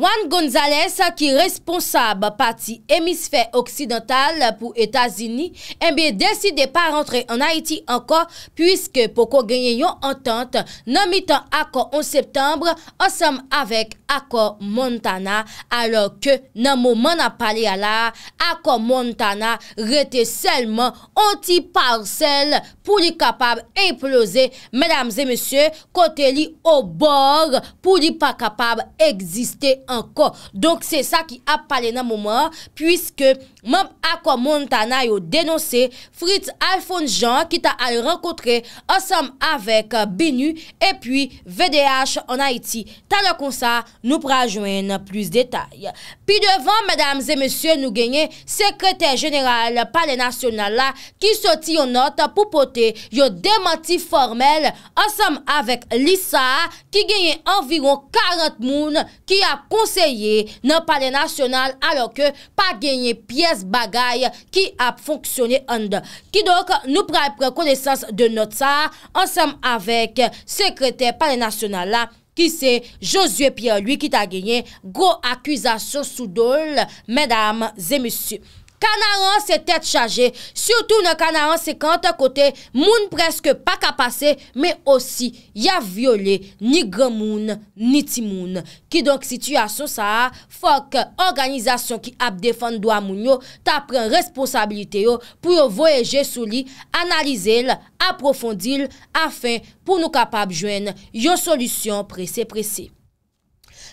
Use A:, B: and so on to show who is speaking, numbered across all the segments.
A: Wan Gonzales ki responsab pati emisfe oksidental pou Etasini embe eh deside pa rentre an Haiti anko pwiske poko genye yon antante nan mitan akon an septembre ansem avek akon Montana alor ke nan mouman apale ala akon Montana rete selman anti-parcel pou li kapab implose medams e mesye kote li o bor pou li pa kapab egziste anko. Donk se sa ki ap pale nan mouman, pwiske moun akwa moun tana yo denose Fritz Alfonjan ki ta al renkotre ansam avek euh, Bini, epwi VDH an Haiti. Tane kon sa nou prajwen plus detay. Pi devan, mèdames et mèsyè, nou genye sekretèr jeneral pale nasyonal la ki soti yon not pou pote yo demoti formel ansam avek Lisa ki genye anviron 40 moun ki ap Konseye nan pale nasyonal alo ke pa genye piyes bagay ki ap fonksyonye ande. Ki doke nou prek konesans de notsa ansam avek sekrete pale nasyonal la ki se Josue Pierre lui ki ta genye gro akwizasyon sou dole. Medam zemissu. Kanaan se tet chaje, soutou nan kanaan se kante kote, moun preske pa kapase, me osi, ya viole, ni gremoun, ni timoun. Ki donk situy asosaha, fok organizasyon ki ap defan do amoun yo, tapren responsabilite yo pou yo voyeje sou li, analize l, aprofondil, afin pou nou kapab jwen yo solusyon prese prese.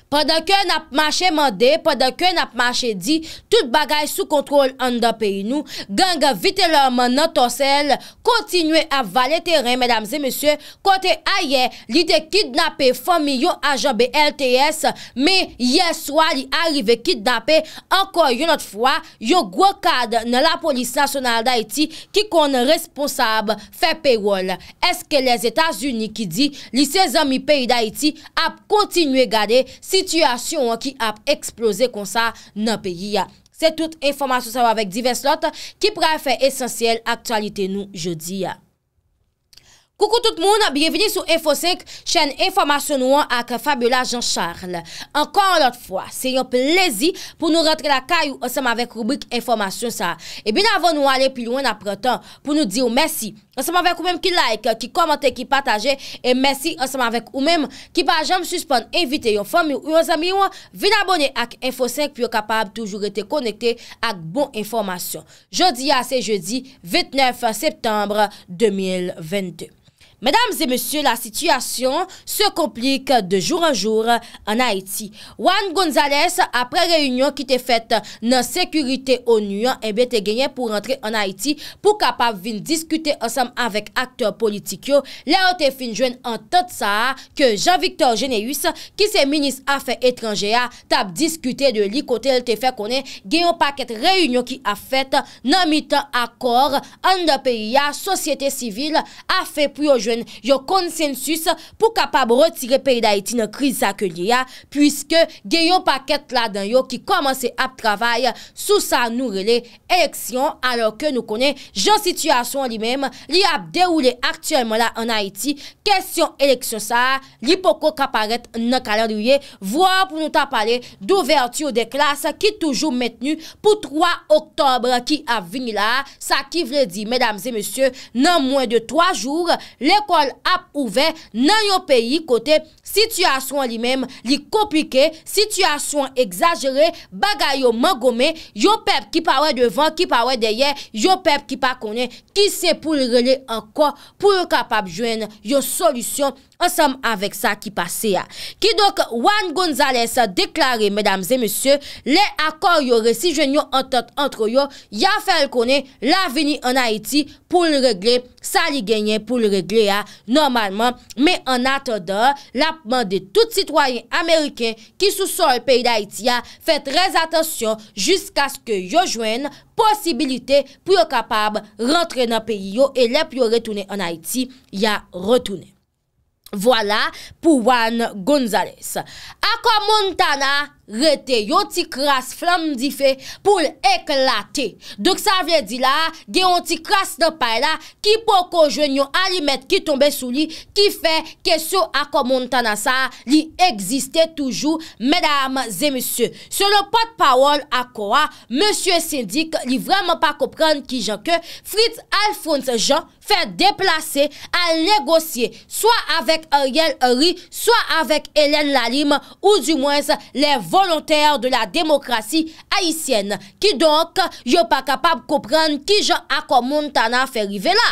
A: Padakyo nap mache mande, padakyo nap mache di, tout bagay sou kontrol an da pe inou, ganga vite lor man nan tosel, kontinwe ap vale teren, medamze monsye, kote a ye, li te kidnapè fomi yo ajanbe LTS, me ye swa li arrive kidnapè, anko yonot fwa, yo gwo kad nan la polis nasyonal da iti, ki kon responsab fe pe wol. Eske les Etats-Unis ki di, li se zami pe yi da iti ap kontinwe gade, si Situasyon wak ki ap eksplose kon sa nan peyi ya. Se tout informasyon sa wak vek divers lot ki prefe esensyel aktualite nou jodi ya. Koukou tout moun, biye vini sou FOSEC chen informasyon wak ak Fabiola Jean-Charles. Ankon lot fwa, se yon plezi pou nou rentre la kay ou osam avek rubrik informasyon sa. E bin avon nou ale pi loun apretan pou nou di ou mersi. Anseman vek ou menm ki like, ki komante, ki pataje. E mersi anseman vek ou menm ki pa jom suspon invite yon fami ou yon zami yon vin abone ak Info 5 pi yo kapab toujou rete konekte ak bon informasyon. Jodi a se jodi, 8-9 septembre 2022. Mesdames et messieurs, la situation se complique de jour en jour en Haïti. Juan González, apre réunion ki te fète nan Sécurité-ONU, eh te genye pou rentre en Haïti pou kapap vin diskute osam avèk akteur politikyo. Lè an te finjwen an tante sa a ke Jean-Victor Généus, ki se minis a fè étrangè a, tap diskute de li kote el te fè konè, genye an paket réunion ki a fète nan mitan akor, an da periya, sosyete sivil a fè pou yojou. yo konsensus pou kapab retire peyi d'Haïti nan kriz sa ke li ya pwiske gen yon paket la dan yo ki komanse ap travay sou sa nou rele eleksyon alor ke nou konen jan situasyon li mem, li ap deroule aktuelman la an Haïti, kèsyon eleksyon sa, li poko kaparet nan kaladouye, vwa pou nou ta pale d'ouverti ou de klas ki toujou mettenu pou 3 oktobre ki ap vini la sa ki vle di, medams e monsye nan mwen de 3 jour, le Rekol ap ouve nan yo peyi kote situasyon li mem, li komplike, situasyon exajere, bagay yo man gome, yo pep ki pa we devan, ki pa we deye, yo pep ki pa kone, ki se pou rele anko pou yo kapab jwen yo solisyon. Ansem avèk sa ki pase ya. Ki dok Juan González deklare, mesdames et messieurs, le akor yo resi jwen yo antot antro yo, ya fel konen la veni an Haiti pou l'regle, sa li genyen pou l'regle ya, normalman, me an ato da, la pman de tout citoyen ameriken ki sou sol peyi d'Haïti ya, fè trèz atensyon jisk aske yo jwen posibilite pou yo kapab rentre nan peyi yo e lep yo retounen an Haiti ya retounen. Voilà pour Juan Gonzalez. quoi Montana rete yon ti kras flam di fe pou l eklate. Dok sa vye di la, ge yon ti kras nan pay la, ki pou konjwen yon alimet ki tombe sou li, ki fe kesyo akomoun tanasa li egziste toujou medam zemesye. Se le pot pawol akowa, monsye sindik li vreman pa kopren ki jan ke Fritz Alfons jan fe deplase a legosye, soa avek Ariel Eri, soa avek Hélène Lalim, ou du mwens le vol Volontèr de la demokrasi haïsyen, ki dok yo pa kapab koupren ki jan akomoun tana fè rive la.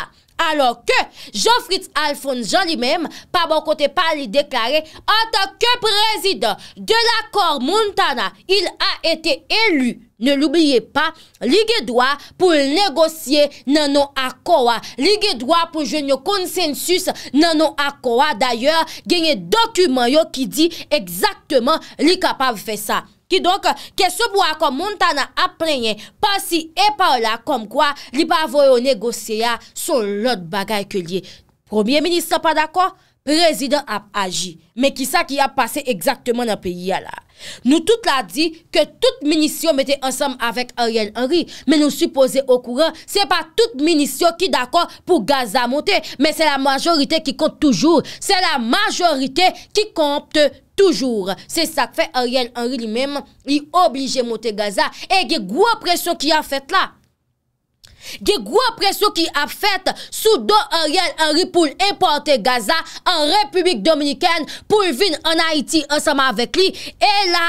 A: Alors ke Joffrit Alfons Jean li mèm, pa bon kote pa li deklare, anta ke prezident de l'akor Montana, il a ete elu, ne l'oublie pa, li ge dwa pou l'negosye nanon akowa. Li ge dwa pou jenye konsensus nanon akowa, d'ayor genye dokumen yo ki di ekzaktman li kapav fe sa. Ki donk, kesou pou akon moun tana ap prenyen, pasi e paola kom kwa li pa avoye o negosye ya sou lot bagay ke liye. Premier ministre pa dako, prezident ap aji, me ki sa ki ap pase ekzakteman ap e ya la. Nou tout la di ke tout minisyon mette ansam avek Ariel Henry Men nou suppose au kouran se pa tout minisyon ki d'akon pou Gaza monte Men se la majorite ki kont toujou Se la majorite ki kont toujou Se sak fe Ariel Henry li menm li oblige monte Gaza Ege gwo presyon ki an fete la Gye gwo presyo ki ap fet Soudo Ariel Henry pou l'importe Gaza An republik dominiken pou l'vin an Haiti Ansama avèk li E la,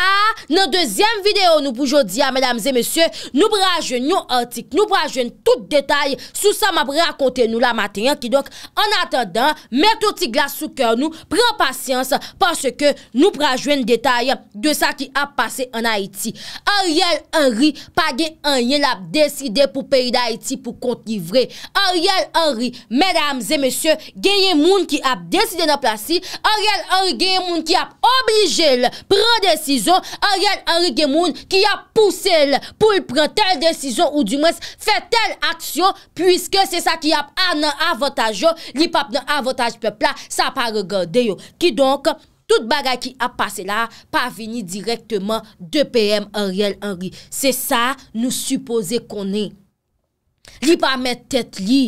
A: nan dezyem videyo nou pou jodi ya Mèdames et mèsyè Nou pranjwen nou antik Nou pranjwen tout detay Sousama pranjwen akonte nou la maten Ki dok, an atendan Mèr touti glas sou kèr nou Pranjwen pasyans Paske nou pranjwen detay De sa ki ap pase an Haiti Ariel Henry Pagè an yen l ap deside pou peyi d'Haïti pou kontivre. Ariel Henry, mesdames et messieurs, genye moun ki ap deside nan plasi, Ariel Henry genye moun ki ap oblige le, pren desizo, Ariel Henry genye moun ki ap pousse le pou le pren tel desizo ou du mwes, fe tel aksyon, pwiske se sa ki ap anan avotajo, oh. li pap nan avotaj pepla, sa pa regade yo. Oh. Ki donk, tout bagay ki ap pase la, pa vini direktman de PM Ariel Henry. Se sa, nou suppose konen Li pa met tet li.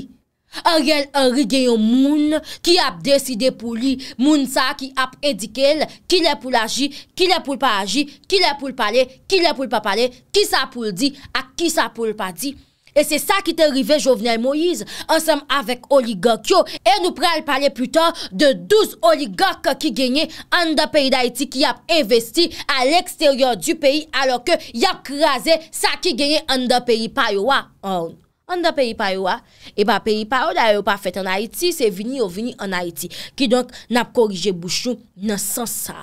A: An riyel an rigen yo moun ki ap deside pou li. Moun sa ki ap edikel ki le pou l'aji, ki le pou l'pa aji, ki le pou l'pale, ki le pou l'pa pale, ki sa pou l'di, a ki sa pou l'pa di. E se sa ki te rive Jovenel Moïse. An sem avèk oligak yo. E nou prel pale putan de douz oligak ki genye an da peyi da iti ki ap investi a l'eksteryor du peyi alò ke yak raze sa ki genye an da peyi pa yo wa ah, orn. Oh. An da peyi pa yo a? E ba peyi pa yo da yo pa fet an Haiti, se vini yo vini an Haiti. Ki donk nap korije bouchou nan san sa.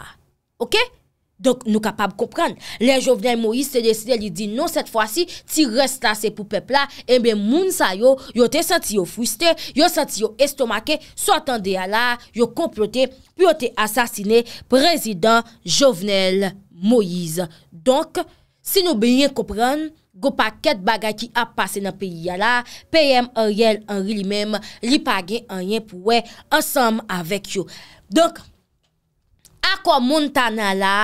A: Ok? Donk nou kapab kopran. Le jovenel Moïse se deside li di nou set fwa si ti restase pou pepla. Ebe eh moun sa yo, yo te santi yo fwiste, yo santi yo estomake, so atande ala, yo komplote, pi yo te asasine prezident jovenel Moïse. Donk, si nou binyen kopran... Gopaket bagay ki ap pase nan peyi ya la, peyem an riel an ri li mem, li page an yen pou we, ansam avèk yo. Donk, akon moun tanan la,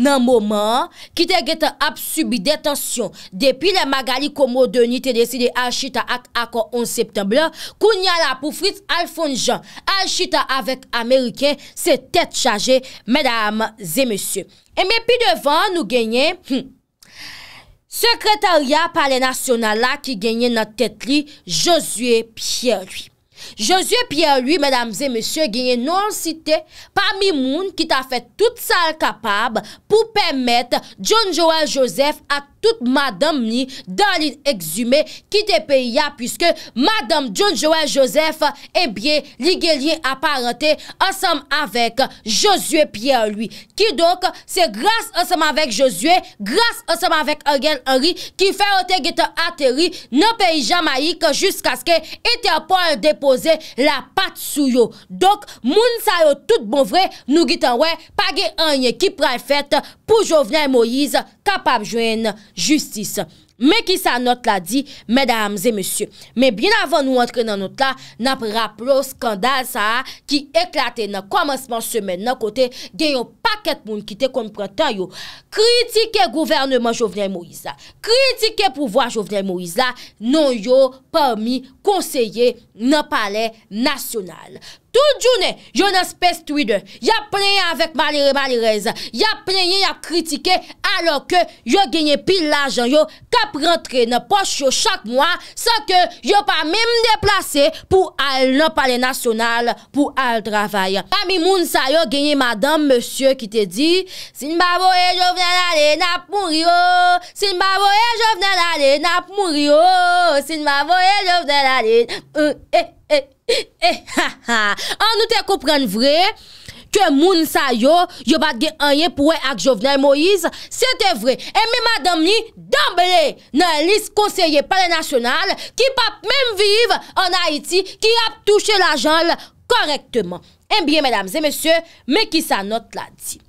A: nan mouman, kite gete ap subi detansyon, depi le magali komo deni te deside al chita ak akon 11 septemble, koun nyan la pou fris al fonjan, al chita avèk Ameriken, se tèt chaje, mèdame zè mèsyon. E me pi devan nou genye, hmpf, Sekretaryat pale nasyonal la ki genye nan tet li Josue Pierre lui. Josue Pierre Louis, mesdames et messieurs, genye non-cité, parmi moun ki ta fè tout sal kapab pou pèmèt John Joel Joseph ak tout madame ni dan l'in-exhumé ki te pey ya pwiske madame John Joel Joseph e eh bie ligelien aparente ansam avèk Josue Pierre Louis ki donk se grase ansam avèk Josue grase ansam avèk Orgen Henry ki fè otè gète atèri nan pey jamaik jousk aske etè apò an depo La pat sou yo Dok moun sa yo tout bon vre Nou git anwe Page anye ki pral fet Pou jo vnen Moïse Kapab jwen justice Mè ki sa not la di, mèdames et monsieurs, mè bin avan nou entre nan not la, na prera plo skandal sa a ki eklate nan komanseman semen nan kote gen yo paket moun ki te komprantan yo. Kritike gouvernement Jovenel Moïse la, kritike pouvoi Jovenel Moïse la, non yo parmi konseye nan pale nasyonal. Tout jounè, yon espè stouide, yon plèye avèk malire malirez, yon plèye yon kritike alò kè yon genye pil l'ajan, yon kap rentre nan poche yon chak mwa, san kè yon pa mè mdeplase pou al nan pale nasyonal, pou al travaye. Ami moun sa yon genye madame, monsye ki te di, sin baboye jò vnen alè nap mwrio, oh. sin baboye jò vnen alè nap mwrio, oh. sin baboye jò vnen alè nap euh, mwrio. Eh. E ha ha, an nou te koupren vre, ke moun sa yo, yo bat gen anye pou e ak jovenel Moïse, se te vre, e mi madam ni, dambele, nan lis konseye pale nasyonal, ki pap menm vive an Haiti, ki ap touche la janl korektman. En eh biye, medamze, mesye, me ki sa not la di.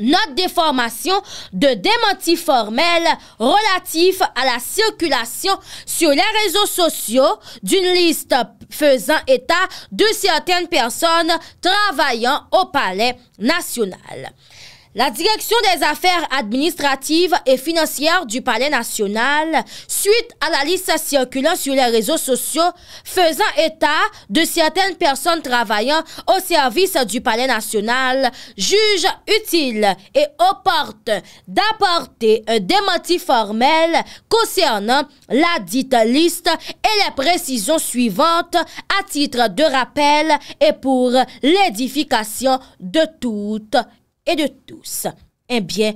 A: note déformation de démenti formel relatif à la circulation sur les réseaux sociaux d'une liste faisant état de certaines personnes travaillant au palais national. La direction des affaires administratives et financières du Palais national, suite à la liste circulant sur les réseaux sociaux faisant état de certaines personnes travaillant au service du Palais national, juge utile et opportun d'apporter un démenti formel concernant la dite liste et les précisions suivantes à titre de rappel et pour l'édification de toutes et de tous. Eh bien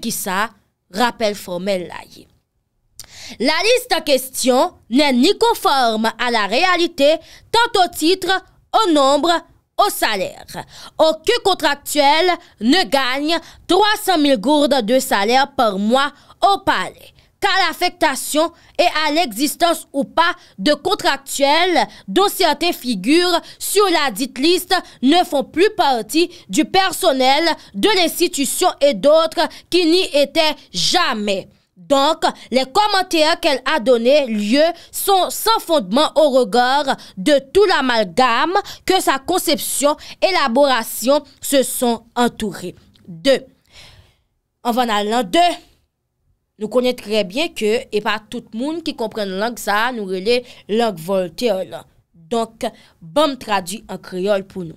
A: qui ça rappel formel la La liste en question n'est ni conforme à la réalité tant au titre, au nombre, au salaire. Aucun contractuel ne gagne 300 000 gourdes de salaire par mois au palais qu'à l'affectation et à l'existence ou pas de contractuels dont certaines figures sur la dite liste ne font plus partie du personnel de l'institution et d'autres qui n'y étaient jamais. Donc, les commentaires qu'elle a donnés lieu sont sans fondement au regard de tout l'amalgame que sa conception, et élaboration se sont entourés. 2. En allant deux. Nou konet krebyen ke e pa tout moun ki kompren lank sa nou rele lank volter lan. Donk bom tradi an kreol pou nou.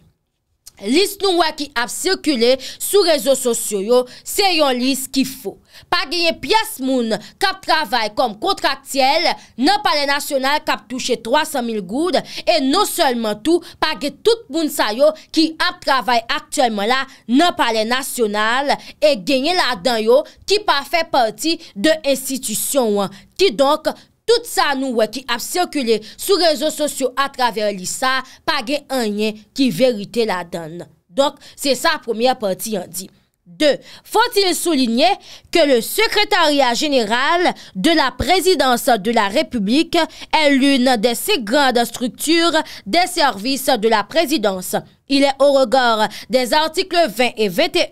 A: Lis nou wè ki ap sirkule sou rezo sosyo yo, se yon lis ki fo. Pa genye pias moun kap travay kom kontraktyel, nan pale nasyonal kap touche 300.000 goud, e nou solman tou pa genye tout moun sa yo ki ap travay aktyelman la nan pale nasyonal, e genye la dan yo ki pa fe parti de institisyon wè, ki donk kontraktyel. tout ça nous qui a circulé sur les réseaux sociaux à travers lisa, pas un rien qui vérité la donne. Donc c'est sa première partie, on dit. 2. Faut-il souligner que le secrétariat général de la présidence de la République est l'une des six grandes structures des services de la présidence il est au regard des articles 20 et 21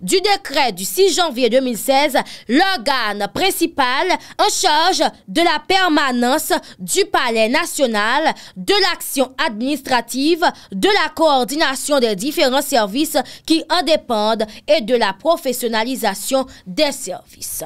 A: du décret du 6 janvier 2016 l'organe principal en charge de la permanence du Palais national, de l'action administrative, de la coordination des différents services qui en dépendent et de la professionnalisation des services.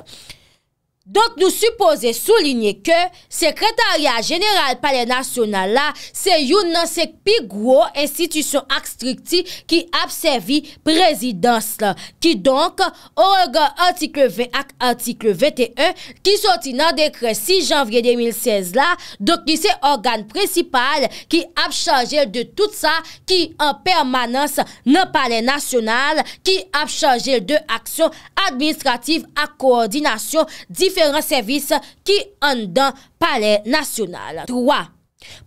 A: Donk nou suppose soulinye ke sekretaryat general pale nasyonal la se yon nan sek pi gwo institusyon ak strikti ki ap sevi prezidans la ki donk organ antike V ak antike VT1 ki soti nan dekre 6 janvye 2016 la donk li se organ prezipal ki ap chanjel de tout sa ki an permanans nan pale nasyonal ki ap chanjel de aksyon administrativ ak koordinasyon difeksyon différents services qui en palais palais national 3.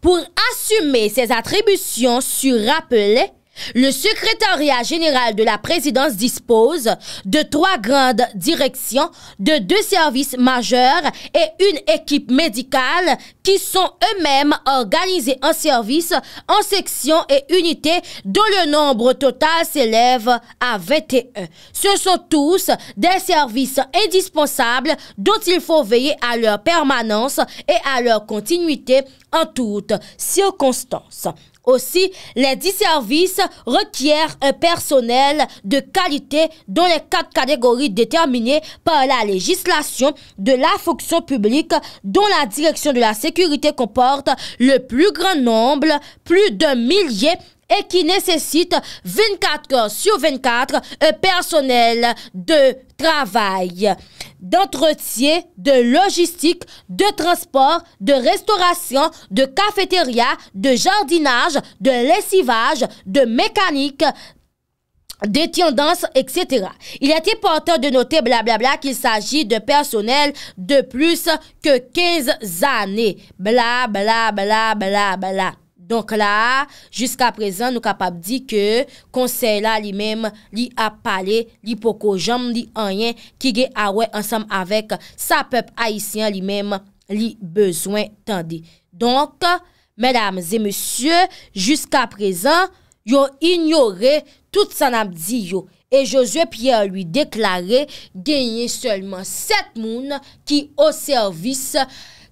A: Pour assumer ses attributions sur rappelé le secrétariat général de la présidence dispose de trois grandes directions, de deux services majeurs et une équipe médicale qui sont eux-mêmes organisés en services, en sections et unités dont le nombre total s'élève à 21. Ce sont tous des services indispensables dont il faut veiller à leur permanence et à leur continuité en toutes circonstances. Aussi, les dix services requièrent un personnel de qualité dans les quatre catégories déterminées par la législation de la fonction publique dont la direction de la sécurité comporte le plus grand nombre, plus d'un millier et qui nécessite 24 heures sur 24 un euh, personnel de travail, d'entretien, de logistique, de transport, de restauration, de cafétéria, de jardinage, de lessivage, de mécanique, des etc. Il est important de noter, blablabla, qu'il s'agit de personnel de plus que 15 années. Blablabla, bla, bla, bla, Donk la, jiska prezan nou kapap di ke konsey la li mem li ap pale, li poko jam, li anyen ki ge awen ansam avek sa pep haisyen li mem li bezwen tendi. Donk, mèdames et monsye, jiska prezan, yo ignore tout san ap di yo. E Josue Pierre lui deklare genye selman set moun ki o servis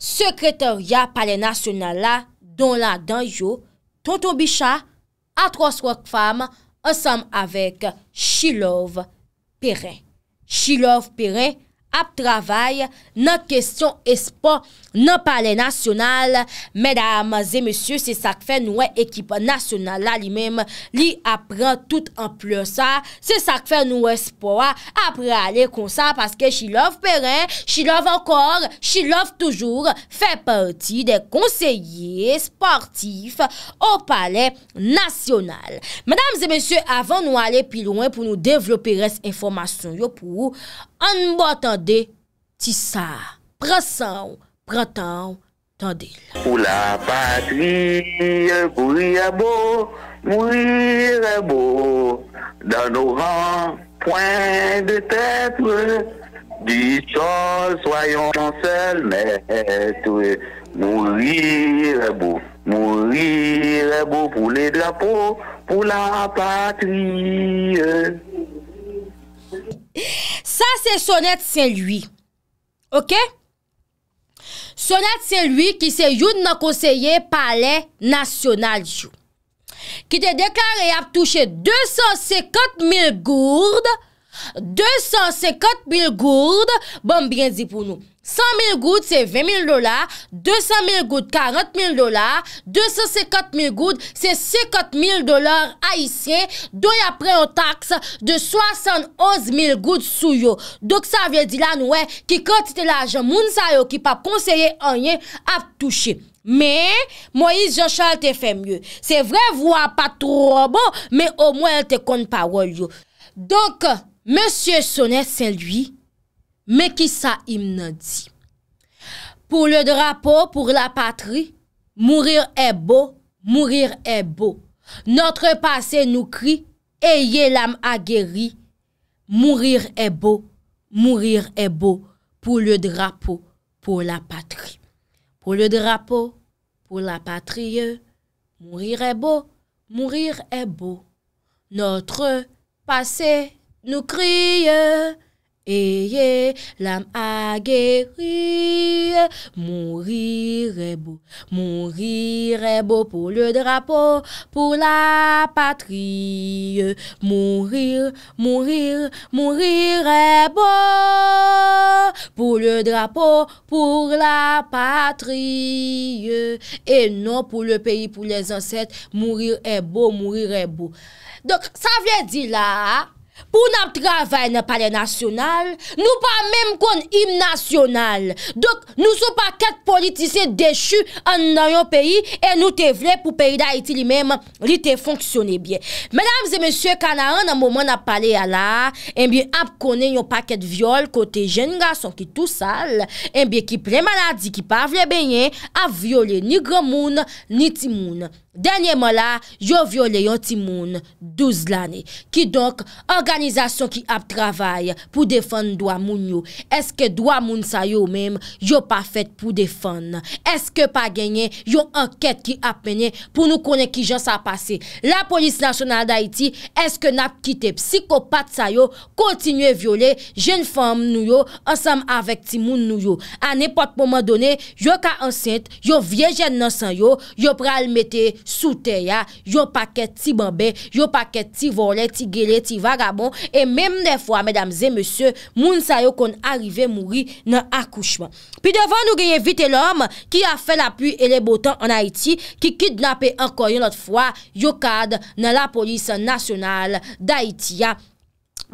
A: sekretaria pale nasyonal la. Don la dan yo, tonton bicha a 3-3 k fam asam avek Shilov Peren. Shilov Peren. ap travay, nan kestyon espo, nan pale nasyonal. Medan, zemesye, se sak fe noue ekip nasyonal, li mem li apren tout anple sa, se sak fe noue espo, apre ale konsa, paske chilov peren, chilov ankor, chilov toujou, fe parti de konseye sportif o pale nasyonal. Medan, zemesye, avan nou ale pilouen pou nou devlopere se informasyon yo pou ou, An bwa tande, ti sa, prasan, pratan, tande la.
B: Pou la patrie, mou yè bo, mou yè bo, dan nou ran, poin de tèpre, di chol, soyon chan sel, mètre, mou yè bo, mou yè bo, pou lè drapo, pou la
A: patrie, Sa se Sonnet Saint-Louis. Ok? Sonnet Saint-Louis ki se yon nan konseye pale nasyonal jou. Ki te deklare ap touche 250 mil gourde 250.000 goud, bon, bien zi pou nou. 100.000 goud, se 20.000 dolar. 200.000 goud, 40.000 dolar. 250.000 goud, se 50.000 dolar a isye. Do y apre yon taks de 71.000 goud sou yo. Dok sa vye di lan wè, ki konti te la ajan moun sa yo, ki pa konseye anye ap touche. Men, Moïse Jean-Charles te fe mye. Se vre vwa pa tro bon, men o mwen te konti pa wè yo. Dok... Monsie sonè sè lwi, mè ki sa imnè di. Pou le drapo, pou la patri, mourir e bo, mourir e bo. Notre passé nou kri, e ye lam ageri. Mourir e bo, mourir e bo, pou le drapo, pou la patri. Pou le drapo, pou la patri, mourir e bo, mourir e bo. Notre passé, Nou kriye, eye, lam ageriye, moun rire bo, moun rire bo pou le drapo pou la patriye. Moun rire, moun rire, moun rire bo pou le drapo pou la patriye. E nou pou le peyi pou les anset, moun rire bo, moun rire bo. Donk, sa vye di la a. pou nap travay nan pale nasyonal, nou pa mèm kon im nasyonal. Dok nou sou pa ket politise dechu an nan yon peyi e nou te vre pou peyi da iti li mèm li te fonksyonè bie. Mèdames e mèsyè kana an nan mouman nap pale ya la, mèm bi ap konè yon paket viol kote jen nga son ki tout sal, mèm bi ki pre maladi ki pa vre bènyè, ap viole ni gè moun, ni ti moun. Dènyè mò la, yo viole yon ti moun, douz lanè, ki dok a, Organizasyon ki ap travay pou defan dwa moun yo Eske dwa moun sayo mem, yo pa fet pou defan Eske pa genye, yo anket ki ap menye pou nou konen ki jan sa pase La polisi nasyonal da iti, eske nap kite psikopat sayo Kontinye viole, jen fom nou yo, ansam avek ti moun nou yo An epot poman done, yo ka ansint, yo vie jen nan sayo Yo pral mette soute ya, yo paket ti bambè, yo paket ti vorè, ti gelè, ti vagab bon, et même des fois, mesdames et messieurs, moun sa yo kon arrive mouri nan akouchement. Pi devant nou genye vite l'homme ki a fè la pluie et le beau temps en Haïti, ki kidnappe encore yon lot fwa, yokade nan la polis nationale d'Haïti ya.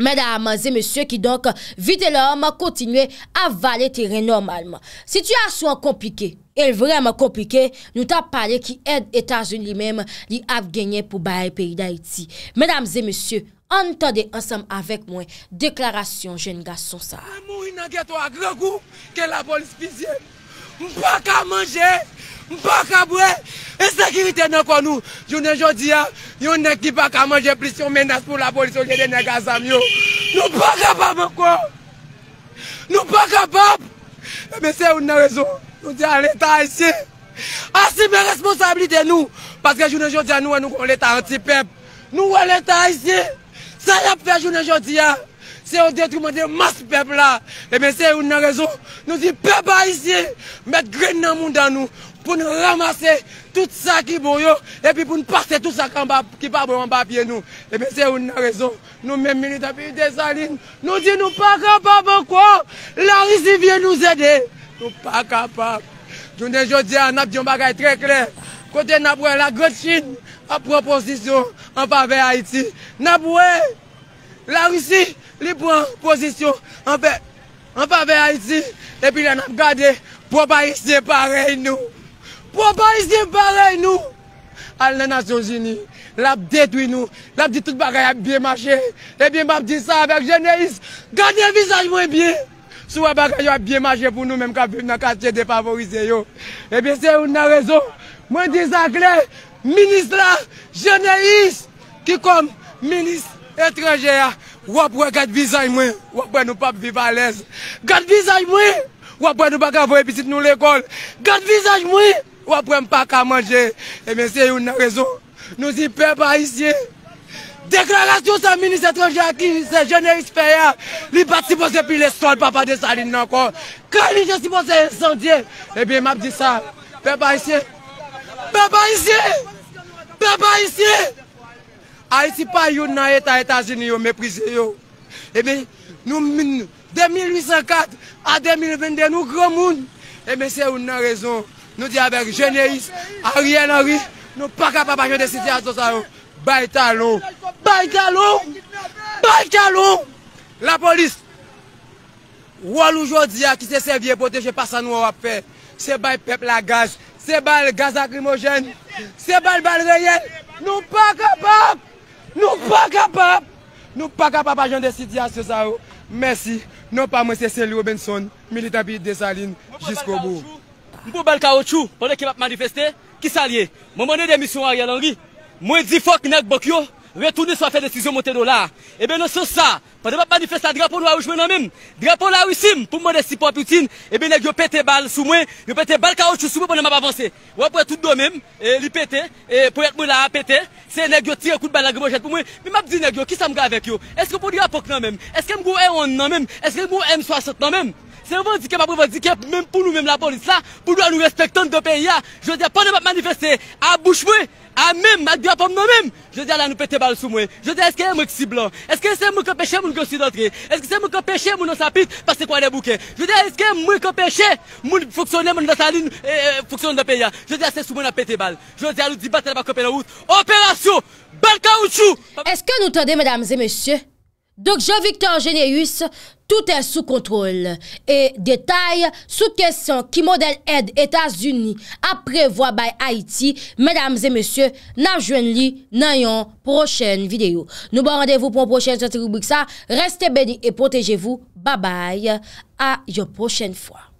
A: Mesdames et messieurs, ki donc vite l'homme a continue avale terren normalman. Situasyon komplike, el vreman komplike, nou ta pale ki ed etagen li mèm li ap genye pou bae peri d'Haïti. Mesdames et messieurs, Antade ansam avek mwen, deklarasyon jen nga sonsa. Mwen moun
B: inangeto a grekou, ke la bolis fizyen. Mwen pa ka manje, mwen pa ka bwe, e sekirite nan kon nou. Jounen jodi ya, yon nek di pa ka manje plisyon menas pou la bolis yo jen nga sonsa. Mwen pa kapab mwen kwa? Mwen pa kapab? Mwen se yon nan rezon, mwen di an leta a isye. Asi mwen responsabli de nou, paske jounen jodi an nou an nou kon leta anti peb. Nou an leta a isye. Sa yap fe jounen jodia, se ou detrimente mas pepla. Emen eh se ou nan rezon, nou di pepa isi, met gren nan moun dan nou, pou nou ramase tout sa ki boyo, epi pou nou pase tout sa kamba ki pa bon bapye nou. Emen se ou nan rezon, nou men milita pi yi de salin, nou di nou pa kapab an kwa, la risi vie nou zede, nou pa kapab. Jounen jodia, nap di yon bagay tre kler, kote nabwe la god chine, A proposisyon an fave Haiti N ap wè La russi li pran posisyon An fave Haiti E pi la nan ap gade Proparisyon parey nou Proparisyon parey nou Al nan Nasyon Zini La ap detwi nou La ap di tout bagay ap bie mache E eh bi m ap di sa avek jeneis Gade visaj mwen bie Sou ap bagay yo ap bie mache pou nou Mèm kap viv nan kastye defavorise yo E bi se ou nan rezon Minis la, jene is Ki kom, minis Etranje ya, wap wè gade vizanj mwen Wap wè nou pap viva les Gade vizanj mwen, wap wè nou bak avon Episit nou lekol, gade vizanj mwen Wap wè mpaka manje E eh men se yon nan rezon Nou si peba isye Deklarasyon sa minis etranje aki Se jene is feya, li bat si pose Pi le sol pa fade salin nan kon Kani je si pose sanje E eh bi map di sa, peba isye Peba isye Bè bè isi, a isi pa yon nan etan etan zini yo meprize yo. Eme nou 2854 a 2022 nou kromoun. Eme se ou nan rezon, nou di avek jene isi, a riyen a riyen, nou pa ka pa pa jen de siti a zo zayon. Bè ita loun, bè ita loun, bè ita loun. La polis, wou alou jodi a ki se servi e pote, je pa sa nou wap fe, se bè pep la gazj. Se bal gaz akrimojen, se bal bal reyen, nou pa kapap, nou pa kapap, nou pa kapap ajan de siti a se sa ou. Mersi, nou pa monsi se li ou benson, milita pi de salin, jisko bou.
C: Mpo bal kao chou, pwede ki pap manifesten, ki salye, mwene demisyon a yalangi, mweni di fok nek bokyo. Ve toune sou a fè desizyon motè do la. Ebe nou sou sa. Pwede wap manifestan drapon nou a ouj mwen nan mèm. Drapon nou a ouj sim. Pwè mwen de sipon poutin. Ebe neg yo pète bal sou mwen. Yo pète bal kaout chou sou mwen pwè mwen ap avanse. Wap wè tout do mèm. Li pète. Pwè mwen la ap pète. Se neg yo tire kout ban la gebojet pou mwen. Mwen ap di neg yo. Ki sa mga avek yo? Eske pou di apok nan mèm? Eske mwen mwen an nan mèm? Eske mwen mwen mwen mwen mwen mwen mwen mwen mwen mwen Se vo di kem apre vo di kem, mèm pou nou mèm la pon li sa, pou nou an nou respektan nou de pe ya. Je di a, pou nou bat manifeste, a bouche mwen, a mèm, a di apom nou mèm, je di a la nou pète bal sou mwen. Je di a, eske yè mwen ki si blan, eske yè mwen ki peche mwen kon si dotre, eske yè mwen ki peche mwen an sa pit, pas se kwa de bouke. Je di a, eske yè mwen ki peche mwen foksyonè mwen nan sa lin foksyonè nou de pe ya. Je di a, se sou mwen la pète bal, je di a lou di bat la bakopè nan wout, operasyon, bal
A: kaoutchou. Eske nou tade mèd Donc, Jean-Victor Généus, tout est sous contrôle. Et détail, sous question, qui modèle aide Etats-Unis à prévoir by Haiti, mesdames et messieurs, n'enjoigne-lui n'ayons prochaine vidéo. Nou bon rendez-vous pour un prochain Sous-Titres Publics. Restez bénis et protégez-vous. Bye-bye. A yon prochaine fois.